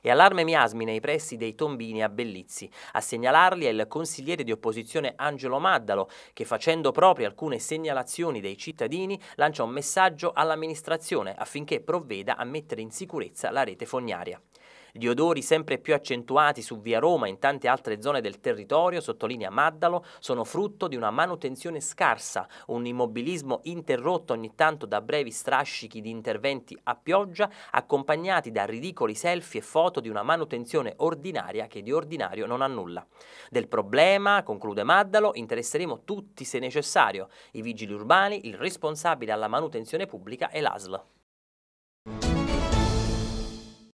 e allarme miasmi nei pressi dei tombini a Bellizzi. A segnalarli è il consigliere di opposizione Angelo Maddalo, che facendo proprie alcune segnalazioni dei cittadini lancia un messaggio all'amministrazione affinché provveda a mettere in sicurezza la rete fognaria. Gli odori sempre più accentuati su via Roma e in tante altre zone del territorio, sottolinea Maddalo, sono frutto di una manutenzione scarsa, un immobilismo interrotto ogni tanto da brevi strascichi di interventi a pioggia, accompagnati da ridicoli selfie e foto di una manutenzione ordinaria che di ordinario non ha nulla. Del problema, conclude Maddalo, interesseremo tutti se necessario, i vigili urbani, il responsabile alla manutenzione pubblica e l'ASL.